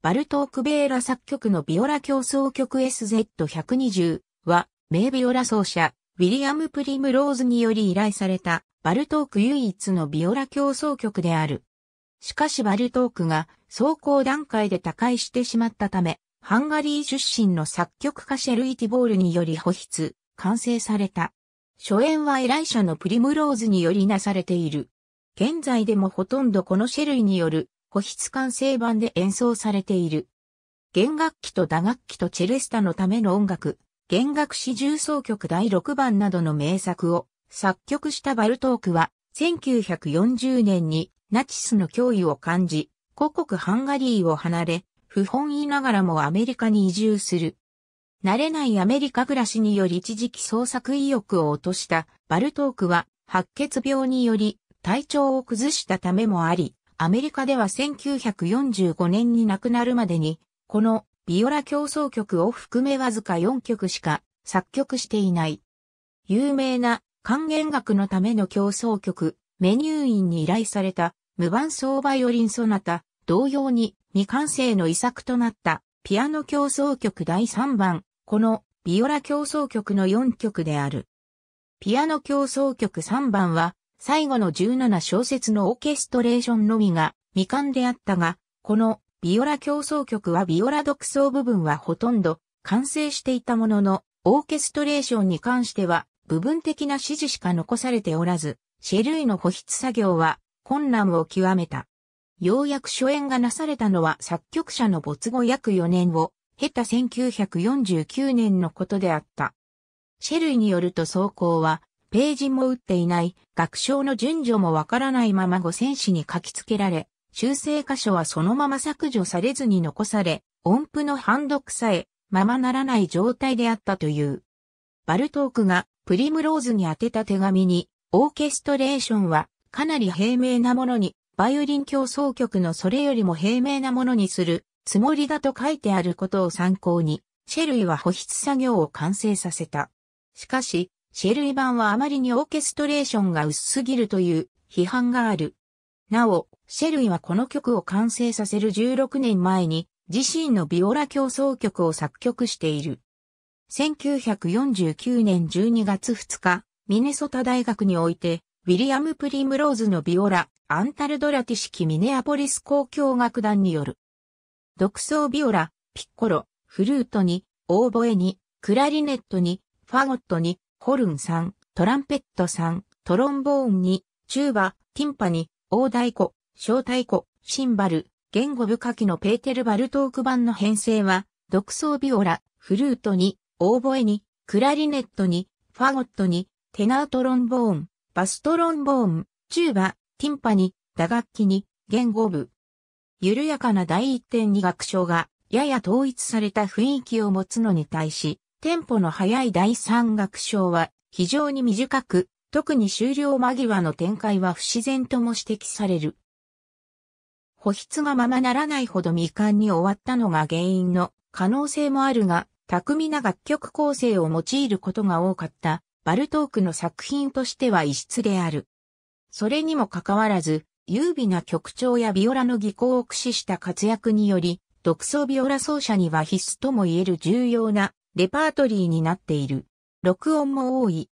バルトーク・ベーラ作曲のビオラ競争曲 SZ120 は、名ビオラ奏者、ウィリアム・プリム・ローズにより依頼された、バルトーク唯一のビオラ競争曲である。しかしバルトークが走行段階で他界してしまったため、ハンガリー出身の作曲家シェルイ・ティボールにより保筆、完成された。初演は依頼者のプリムローズによりなされている。現在でもほとんどこのシェルイによる保筆管制版で演奏されている。弦楽器と打楽器とチェレスタのための音楽、弦楽四重奏曲第6番などの名作を作曲したバルトークは、1940年にナチスの脅威を感じ、故国ハンガリーを離れ、不本意ながらもアメリカに移住する。慣れないアメリカ暮らしにより一時期創作意欲を落としたバルトークは白血病により体調を崩したためもあり、アメリカでは1945年に亡くなるまでに、このビオラ競争曲を含めわずか4曲しか作曲していない。有名な管弦楽のための競争曲、メニューインに依頼された無伴奏バイオリンソナタ、同様に未完成の遺作となったピアノ競争曲第3番、このビオラ競争曲の4曲である。ピアノ競争曲3番は最後の17小節のオーケストレーションのみが未完であったが、このビオラ競争曲はビオラ独奏部分はほとんど完成していたものの、オーケストレーションに関しては部分的な指示しか残されておらず、シェルイの保筆作業は困難を極めた。ようやく初演がなされたのは作曲者の没後約4年を経た1949年のことであった。シェルイによると走行はページも打っていない、学章の順序もわからないまま五線紙に書き付けられ、修正箇所はそのまま削除されずに残され、音符の判読さえ、ままならない状態であったという。バルトークがプリムローズに宛てた手紙に、オーケストレーションはかなり平明なものに、バイオリン競争曲のそれよりも平明なものにするつもりだと書いてあることを参考に、シェルイは保湿作業を完成させた。しかし、シェルエ版はあまりにオーケストレーションが薄すぎるという批判がある。なお、シェルイはこの曲を完成させる16年前に自身のビオラ競争曲を作曲している。1949年12月2日、ミネソタ大学において、ウィリアム・プリムローズのビオラ、アンタルドラティ式ミネアポリス交響楽団による。独奏ビオラ、ピッコロ、フルートに、オーボエに、クラリネットに、ファゴットに、ホルンんトランペットんトロンボーンにチューバ、ティンパニ、大太鼓、小太鼓、シンバル、言語部下記のペーテル・バルトーク版の編成は、独奏ビオラ、フルートに、オーボエに、クラリネットに、ファゴットに、テナートロンボーン、バストロンボーン、チューバ、ティンパニ、打楽器に、言語部。緩やかな第一点に楽章が、やや統一された雰囲気を持つのに対し、テンポの速い第三楽章は非常に短く、特に終了間際の展開は不自然とも指摘される。保筆がままならないほど未完に終わったのが原因の可能性もあるが、巧みな楽曲構成を用いることが多かったバルトークの作品としては異質である。それにもかかわらず、優美な曲調やビオラの技巧を駆使した活躍により、独奏ビオラ奏者には必須とも言える重要なレパートリーになっている。録音も多い。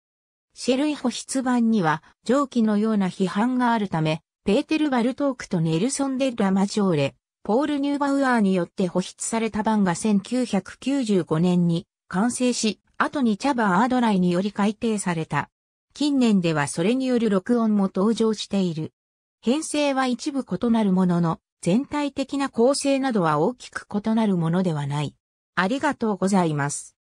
シェルイホ筆版には上記のような批判があるため、ペーテル・バルトークとネルソン・デッラ・マジョーレ、ポール・ニューバウアーによって保筆された版が1995年に完成し、後にチャバー・アドライにより改訂された。近年ではそれによる録音も登場している。編成は一部異なるものの、全体的な構成などは大きく異なるものではない。ありがとうございます。